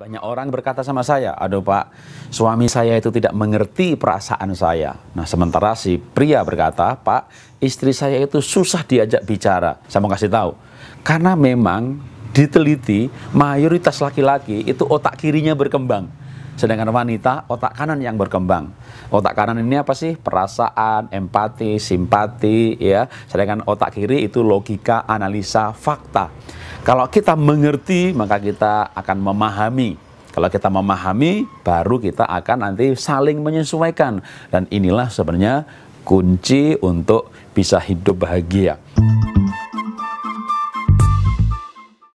Banyak orang berkata sama saya, aduh pak, suami saya itu tidak mengerti perasaan saya. Nah sementara si pria berkata, pak, istri saya itu susah diajak bicara. Saya mau kasih tahu, karena memang diteliti mayoritas laki-laki itu otak kirinya berkembang. Sedangkan wanita otak kanan yang berkembang. Otak kanan ini apa sih? Perasaan, empati, simpati, ya. Sedangkan otak kiri itu logika, analisa, fakta. Kalau kita mengerti, maka kita akan memahami. Kalau kita memahami, baru kita akan nanti saling menyesuaikan. Dan inilah sebenarnya kunci untuk bisa hidup bahagia.